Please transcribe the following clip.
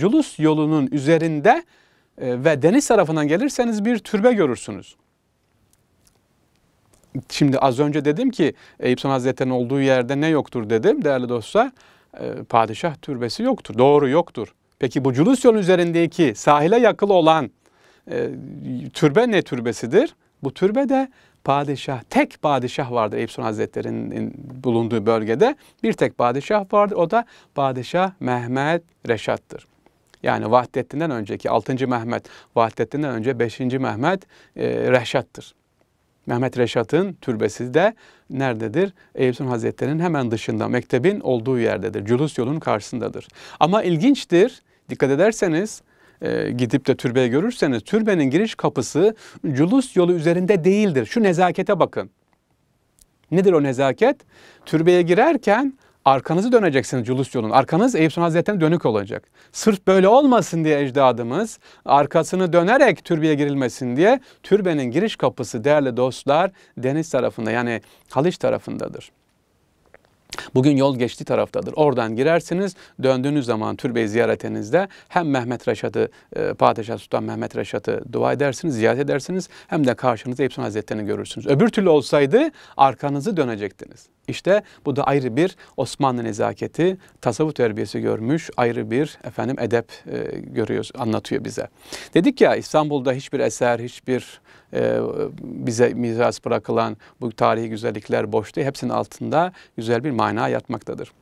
Culus yolunun üzerinde e, ve deniz tarafından gelirseniz bir türbe görürsünüz. Şimdi az önce dedim ki Eyüp Sultan Hazretleri'nin olduğu yerde ne yoktur dedim değerli dostlar. E, padişah türbesi yoktur. Doğru yoktur. Peki bu Culus yolun üzerindeki sahile yakılı olan e, türbe ne türbesidir? Bu türbe de padişah, tek padişah vardır Eyüp Sultan Hazretleri'nin bulunduğu bölgede. Bir tek padişah vardır. O da Padişah Mehmet Reşat'tır. Yani Vahdettin'den önceki 6. Mehmet, Vahdettin'den önce 5. Mehmet e, Reşat'tır. Mehmet Reşat'ın türbesi de nerededir? Eyüpsun Hazretleri'nin hemen dışında, mektebin olduğu yerdedir. Cülus yolunun karşısındadır. Ama ilginçtir, dikkat ederseniz e, gidip de türbeyi görürseniz türbenin giriş kapısı Cülus yolu üzerinde değildir. Şu nezakete bakın. Nedir o nezaket? Türbeye girerken Arkanızı döneceksiniz Culus yolun. Arkanız Eyüp Sultan Hazretleri'ne dönük olacak. Sırf böyle olmasın diye ecdadımız arkasını dönerek türbeye girilmesin diye türbenin giriş kapısı değerli dostlar deniz tarafında yani Haliç tarafındadır. Bugün yol geçti taraftadır. Oradan girersiniz. Döndüğünüz zaman türbeyi ziyaretinizde hem Mehmet Reşat'ı, e, Padişah Sultan Mehmet Reşat'ı dua edersiniz, ziyaret edersiniz. Hem de karşınızda Eyüp Hazretleri'ni görürsünüz. Öbür türlü olsaydı arkanızı dönecektiniz. İşte bu da ayrı bir Osmanlı nezaketi, tasavvuf terbiyesi görmüş, ayrı bir efendim edep e, görüyoruz, anlatıyor bize. Dedik ya İstanbul'da hiçbir eser, hiçbir ee, bize miras bırakılan bu tarihi güzellikler boş değil. Hepsinin altında güzel bir mana yatmaktadır.